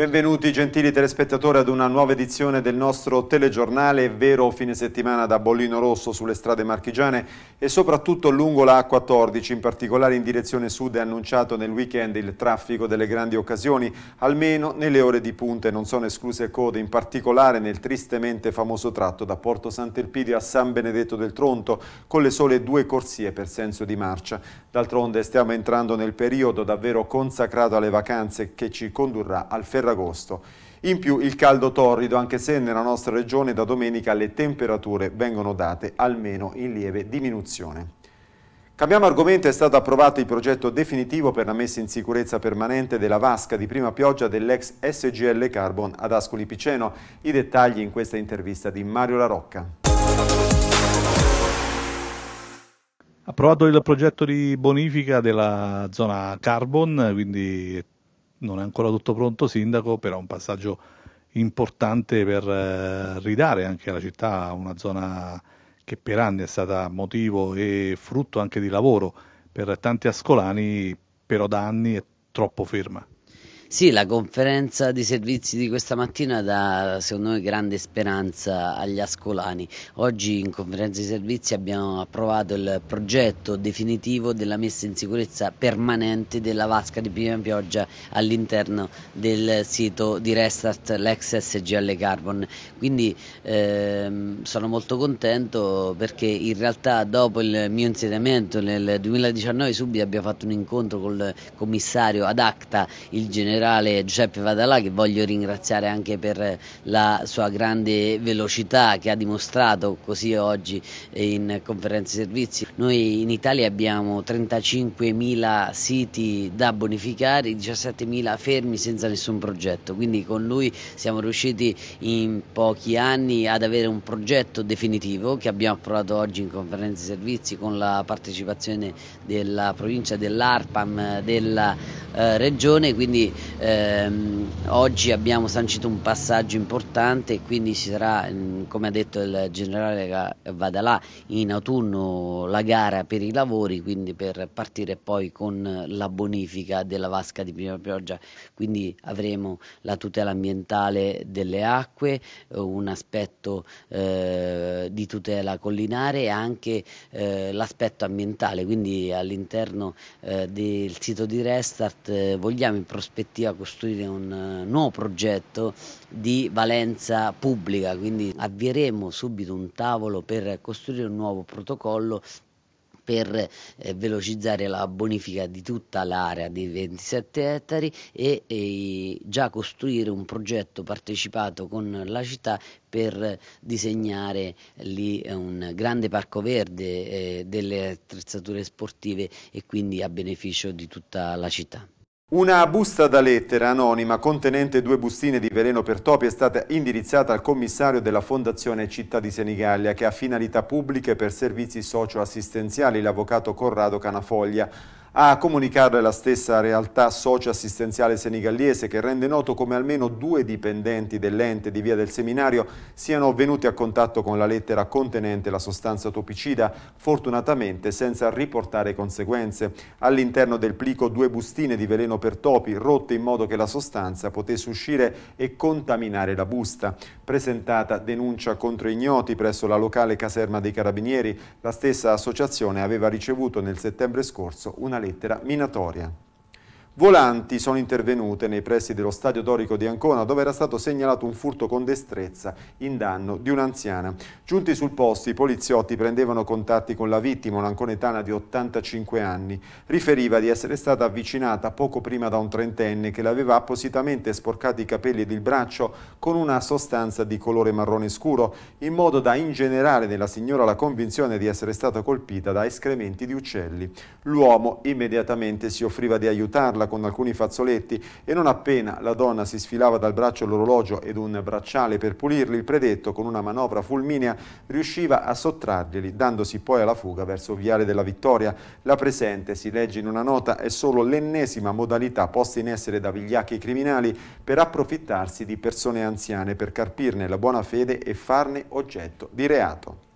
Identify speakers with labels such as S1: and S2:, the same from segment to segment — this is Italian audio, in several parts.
S1: Benvenuti gentili telespettatori ad una nuova edizione del nostro telegiornale È vero fine settimana da Bollino Rosso sulle strade marchigiane e soprattutto lungo la A14, in particolare in direzione sud è annunciato nel weekend il traffico delle grandi occasioni, almeno nelle ore di punte non sono escluse code, in particolare nel tristemente famoso tratto da Porto Sant'Elpidio a San Benedetto del Tronto con le sole due corsie per senso di marcia. D'altronde stiamo entrando nel periodo davvero consacrato alle vacanze che ci condurrà al ferrato agosto. In più il caldo torrido, anche se nella nostra regione da domenica le temperature vengono date almeno in lieve diminuzione. Cambiamo argomento, è stato approvato il progetto definitivo per la messa in sicurezza permanente della vasca di prima pioggia dell'ex SGL Carbon ad Ascoli Piceno. I dettagli in questa intervista di Mario Larocca.
S2: Approvato il progetto di bonifica della zona carbon, quindi non è ancora tutto pronto sindaco, però è un passaggio importante per eh, ridare anche alla città una zona che per anni è stata motivo e frutto anche di lavoro
S3: per tanti ascolani, però da anni è troppo ferma. Sì, la conferenza di servizi di questa mattina dà secondo me grande speranza agli ascolani. Oggi in conferenza di servizi abbiamo approvato il progetto definitivo della messa in sicurezza permanente della vasca di prima pioggia all'interno del sito di Restart l'ex SGL Carbon. Quindi ehm, sono molto contento perché in realtà dopo il mio insediamento nel 2019 subito abbiamo fatto un incontro col commissario ad acta, il generale generale Giuseppe Vadalà che voglio ringraziare anche per la sua grande velocità che ha dimostrato così oggi in conferenza di servizi. Noi in Italia abbiamo 35.000 siti da bonificare, 17.000 fermi senza nessun progetto, quindi con lui siamo riusciti in pochi anni ad avere un progetto definitivo che abbiamo approvato oggi in conferenza di servizi con la partecipazione della provincia dell'ARPAM della eh, regione, quindi Ehm, oggi abbiamo sancito un passaggio importante e quindi ci sarà, mm, come ha detto il generale là in autunno la gara per i lavori, quindi per partire poi con la bonifica della vasca di prima pioggia, quindi avremo la tutela ambientale delle acque, eh, un aspetto eh, di tutela collinare e anche eh, l'aspetto ambientale, quindi all'interno eh, del sito di Restart eh, vogliamo in prospettiva a costruire un eh, nuovo progetto di valenza pubblica, quindi avvieremo subito un tavolo per costruire un nuovo protocollo per eh, velocizzare la bonifica di tutta l'area dei 27 ettari e, già costruire un progetto partecipato con la città per disegnare lì un grande parco verde, eh, delle attrezzature sportive e quindi a beneficio di tutta la città.
S1: Una busta da lettera anonima contenente due bustine di veleno per topi è stata indirizzata al commissario della Fondazione Città di Senigallia che ha finalità pubbliche per servizi socio-assistenziali, l'avvocato Corrado Canafoglia. A comunicarlo è la stessa realtà socioassistenziale senigallese che rende noto come almeno due dipendenti dell'ente di via del seminario siano venuti a contatto con la lettera contenente la sostanza topicida, fortunatamente senza riportare conseguenze. All'interno del plico due bustine di veleno per topi rotte in modo che la sostanza potesse uscire e contaminare la busta. Presentata denuncia contro ignoti presso la locale caserma dei carabinieri, la stessa associazione aveva ricevuto nel settembre scorso una lettera minatoria volanti sono intervenute nei pressi dello stadio dorico di Ancona dove era stato segnalato un furto con destrezza in danno di un'anziana. Giunti sul posto i poliziotti prendevano contatti con la vittima, un'anconetana di 85 anni. Riferiva di essere stata avvicinata poco prima da un trentenne che le aveva appositamente sporcato i capelli ed il braccio con una sostanza di colore marrone scuro in modo da ingenerare nella signora la convinzione di essere stata colpita da escrementi di uccelli. L'uomo immediatamente si offriva di aiutarla con alcuni fazzoletti e non appena la donna si sfilava dal braccio l'orologio ed un bracciale per pulirli, il predetto con una manovra fulminea riusciva a sottrarglieli, dandosi poi alla fuga verso Viale della Vittoria. La presente, si legge in una nota, è solo l'ennesima modalità posta in essere da vigliacchi criminali per approfittarsi di persone anziane, per carpirne la buona fede e farne oggetto di reato.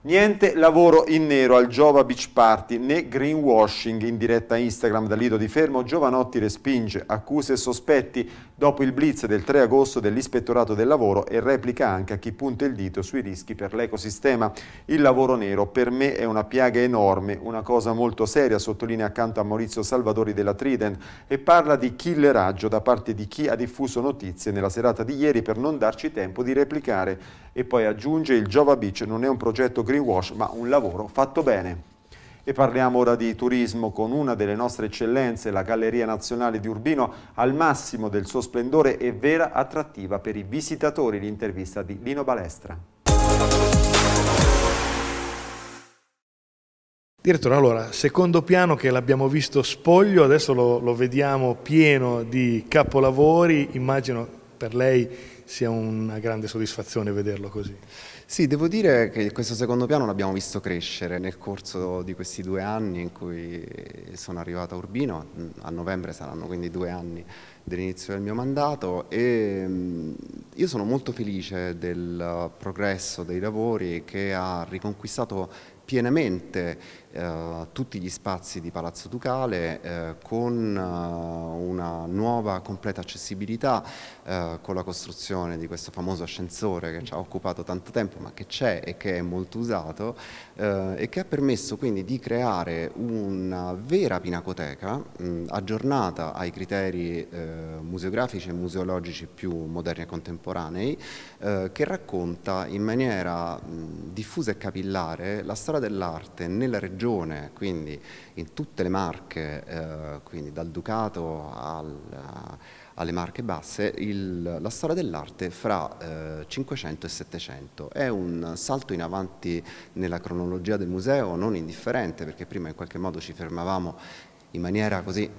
S1: Niente lavoro in nero al Giova Beach Party né greenwashing in diretta Instagram da lido di Fermo. Giovanotti respinge accuse e sospetti dopo il blitz del 3 agosto dell'Ispettorato del Lavoro e replica anche a chi punta il dito sui rischi per l'ecosistema. Il lavoro nero per me è una piaga enorme, una cosa molto seria, sottolinea accanto a Maurizio Salvadori della Triden e parla di killeraggio da parte di chi ha diffuso notizie nella serata di ieri per non darci tempo di replicare. E poi aggiunge il Java Beach non è un progetto greenwash ma un lavoro fatto bene. E parliamo ora di turismo con una delle nostre eccellenze, la Galleria Nazionale di Urbino, al massimo del suo splendore e vera attrattiva per i visitatori, l'intervista di Lino Balestra.
S4: Direttore, allora, secondo piano che l'abbiamo visto spoglio, adesso lo, lo, vediamo pieno di
S5: capolavori, immagino per lei sia una grande soddisfazione vederlo così. Sì, devo dire che questo secondo piano l'abbiamo visto crescere nel corso di questi due anni in cui sono arrivato a Urbino, a novembre saranno quindi due anni dell'inizio del mio mandato e mm, io sono molto felice del progresso dei lavori che ha riconquistato pienamente eh, tutti gli spazi di Palazzo Ducale eh, con eh, una nuova completa accessibilità eh, con la costruzione di questo famoso ascensore che ci ha occupato tanto tempo ma che c'è e che è molto usato eh, e che ha permesso quindi di creare una vera pinacoteca mh, aggiornata ai criteri eh, museografici e museologici più moderni e contemporanei che racconta in maniera mh, diffusa e capillare la storia storia dell'arte nella regione, quindi in tutte le Marche, eh, quindi dal Ducato al, alle Marche Basse, il, la storia dell'arte fra eh, 500 e 700. È un salto in avanti nella cronologia del museo non indifferente, perché prima in qualche modo ci fermavamo in maniera così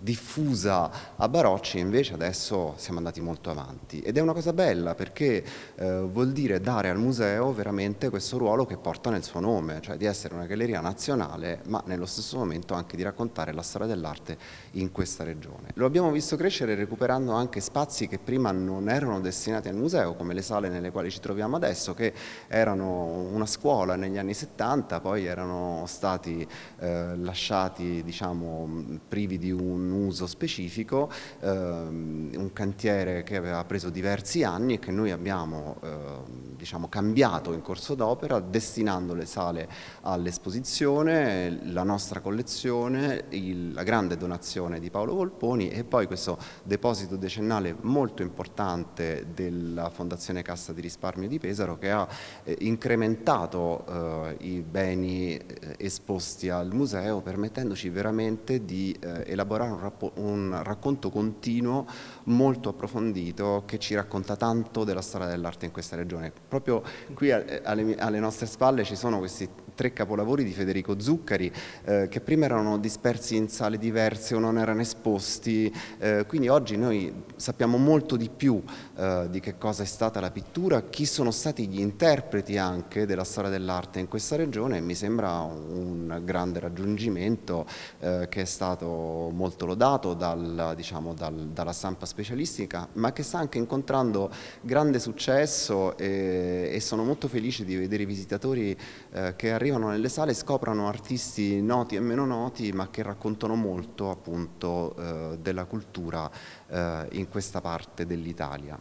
S5: diffusa a Barocci, invece adesso siamo andati molto avanti ed è una cosa bella perché eh, vuol dire dare al museo veramente questo ruolo che porta nel suo nome, cioè di essere una galleria nazionale ma nello stesso momento anche di raccontare la storia dell'arte in questa regione. Lo abbiamo visto crescere recuperando anche spazi che prima non erano destinati al museo come le sale nelle quali ci troviamo adesso che erano una scuola negli anni 70, poi erano stati eh, lasciati diciamo Diciamo, privi di un uso specifico, ehm, un cantiere che aveva preso diversi anni e che noi abbiamo ehm, diciamo, cambiato in corso d'opera destinando le sale all'esposizione, la nostra collezione, il, la grande donazione di Paolo Volponi e poi questo deposito decennale molto importante della Fondazione Cassa di Risparmio di Pesaro che ha eh, incrementato eh, i beni eh, esposti al museo permettendoci veramente veramente di eh, elaborare un, un, racconto continuo molto approfondito che ci racconta tanto della storia dell'arte in questa regione. Proprio qui a, eh, alle, alle nostre spalle ci sono questi tre capolavori di Federico Zuccari eh, che prima erano dispersi in sale diverse o non erano esposti, eh, quindi oggi noi sappiamo molto di più eh, di che cosa è stata la pittura, chi sono stati gli interpreti anche della storia dell'arte in questa regione e mi sembra un grande raggiungimento eh, che è stato molto lodato dal, diciamo, dal, dalla stampa specialistica ma che sta anche incontrando grande successo e, e sono molto felice di vedere i visitatori eh, che arrivano arrivano nelle sale scoprono artisti noti e meno noti ma che raccontano molto appunto eh, della cultura eh, in questa parte dell'Italia.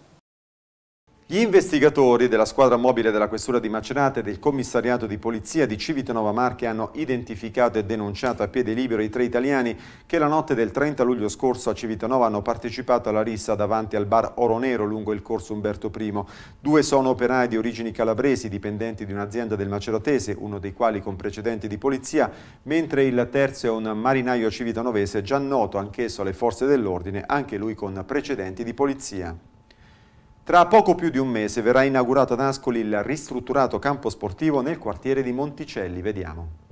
S1: Gli investigatori della squadra mobile della Questura di Macerata e del commissariato di polizia di Civitanova Marche hanno identificato e denunciato a piede libero i tre italiani che la notte del 30 luglio scorso a Civitanova hanno partecipato alla rissa davanti al bar Oro Nero lungo il corso Umberto I. Due sono operai di origini calabresi dipendenti di un'azienda del maceratese, uno dei quali con precedenti di polizia, mentre il terzo è un marinaio civitanovese già noto anch'esso alle forze dell'ordine, anche lui con precedenti di polizia. Tra poco più di un mese verrà inaugurato ad Ascoli il ristrutturato campo sportivo nel quartiere di Monticelli. Vediamo.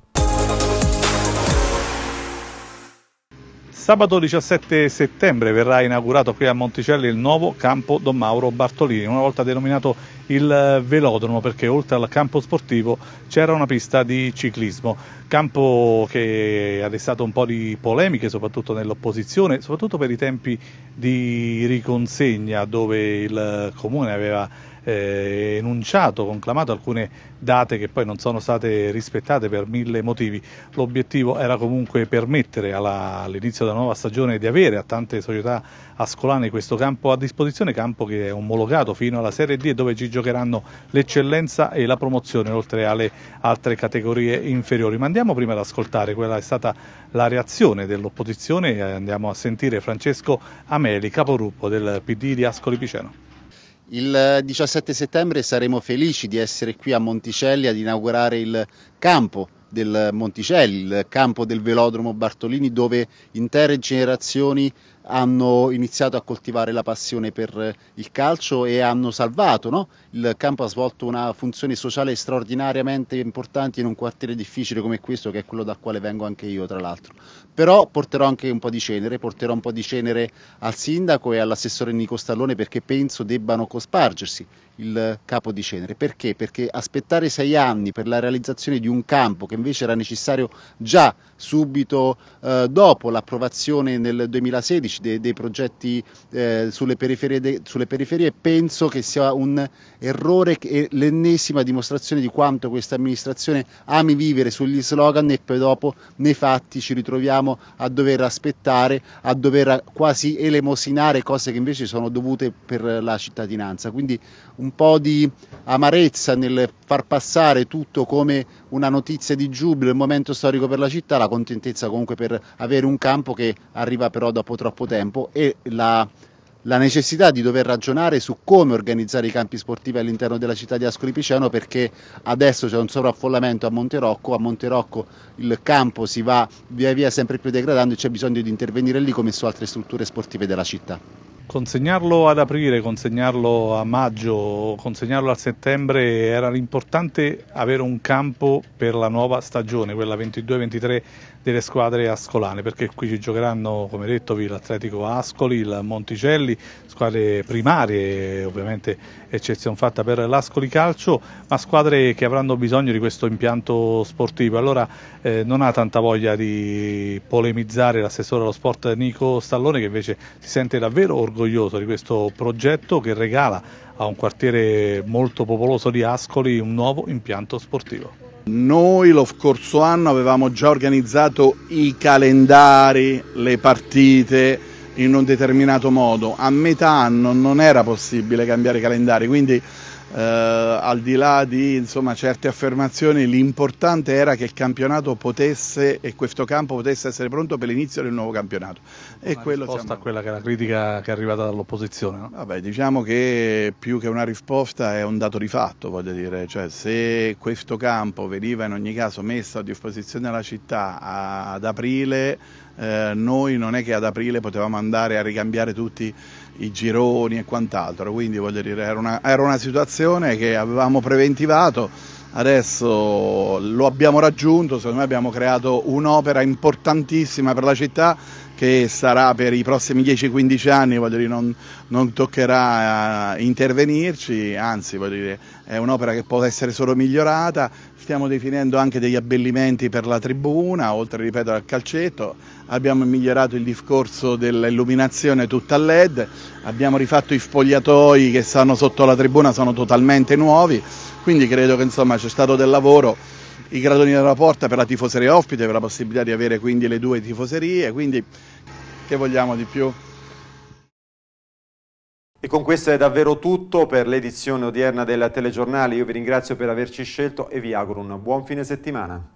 S2: Sabato 17 settembre verrà inaugurato qui a Monticelli il nuovo campo Don Mauro Bartolini, una volta denominato il velodromo perché oltre al campo sportivo c'era una pista di ciclismo, campo che ha destato un po' di polemiche soprattutto nell'opposizione, soprattutto per i tempi di riconsegna dove il comune aveva eh, enunciato, conclamato alcune date che poi non sono state rispettate per mille motivi. L'obiettivo era comunque permettere alla, all'inizio della nuova stagione di avere a tante società ascolane questo campo a disposizione, campo che è omologato fino alla Serie D e dove ci giocheranno l'eccellenza e la promozione oltre alle altre categorie inferiori. Ma andiamo prima ad ascoltare, quella è stata la reazione dell'opposizione e andiamo a sentire Francesco Ameli, capogruppo
S6: del PD di Ascoli Piceno. Il 17 settembre saremo felici di essere qui a Monticelli ad inaugurare il campo del Monticelli, il campo del velodromo Bartolini dove intere generazioni hanno iniziato a coltivare la passione per il calcio e hanno salvato. No? Il campo ha svolto una funzione sociale straordinariamente importante in un quartiere difficile come questo, che è quello dal quale vengo anche io, tra l'altro. Però porterò anche un po' di cenere, porterò un po' di cenere al sindaco e all'assessore Nico Stallone perché penso debbano cospargersi il capo di cenere. Perché? Perché aspettare sei anni per la realizzazione di un campo che invece era necessario già subito eh, dopo l'approvazione nel 2016 pubblici, dei, dei progetti eh, sulle, periferie de, sulle, periferie, penso che sia un errore e l'ennesima dimostrazione di quanto questa amministrazione ami vivere sugli slogan e poi dopo nei fatti ci ritroviamo a dover aspettare, a dover quasi elemosinare cose che invece sono dovute per la cittadinanza. Quindi un po' di amarezza nel far passare tutto come una notizia di giubilo, un momento storico per la città, la contentezza comunque per avere un campo che arriva però dopo troppo tempo e la la necessità di dover ragionare su come organizzare i campi sportivi all'interno della città di Ascoli Piceno perché adesso c'è un sovraffollamento a Monterocco, a Monterocco il campo si va via via sempre più degradando e c'è bisogno di intervenire lì come su altre strutture sportive della città.
S2: Consegnarlo ad aprile, consegnarlo a maggio, consegnarlo a settembre era l'importante avere un campo per la nuova stagione, quella 22-23 delle squadre ascolane, perché qui ci giocheranno, come detto, l'Atletico Ascoli, il Monticelli, squadre primarie ovviamente eccezione fatta per l'Ascoli Calcio, ma squadre che avranno bisogno di questo impianto sportivo. Allora eh, non ha tanta voglia di polemizzare l'assessore allo sport Nico Stallone che invece si sente davvero orgoglioso di questo progetto che regala a un quartiere molto popoloso di Ascoli un nuovo impianto sportivo.
S4: Noi lo scorso anno avevamo già organizzato i calendari, le partite, in un determinato modo. A metà anno non era possibile cambiare i calendari, quindi eh, al di là di insomma, certe affermazioni, l'importante era che il campionato potesse e questo campo potesse essere pronto per l'inizio del nuovo campionato.
S2: E una quello risposta siamo... a quella che è la critica che è arrivata
S4: dall'opposizione. No? Vabbè, diciamo che più che una risposta è un dato di fatto, voglio dire, cioè, se questo campo veniva in ogni caso messo a disposizione della città ad aprile, eh, noi non è che ad aprile potevamo andare a ricambiare tutti i gironi e quant'altro, quindi voglio dire era una, era una situazione che avevamo preventivato, adesso lo abbiamo raggiunto, secondo me abbiamo creato un'opera importantissima per la città che sarà per i prossimi 10-15 anni, dire, non, non, toccherà eh, intervenirci, anzi dire, è un'opera che può essere solo migliorata, stiamo definendo anche degli abbellimenti per la tribuna, oltre ripeto al calcetto, abbiamo migliorato il discorso dell'illuminazione tutta a led, abbiamo rifatto i spogliatoi che stanno sotto la tribuna, sono totalmente nuovi, quindi credo che c'è stato del lavoro i gradoni della porta per la tifoseria ospite, per la possibilità di avere quindi le due
S1: tifoserie,
S4: quindi che
S1: vogliamo di più? E con questo è davvero tutto per l'edizione odierna del telegiornale, io vi ringrazio per averci scelto e vi auguro un buon fine settimana.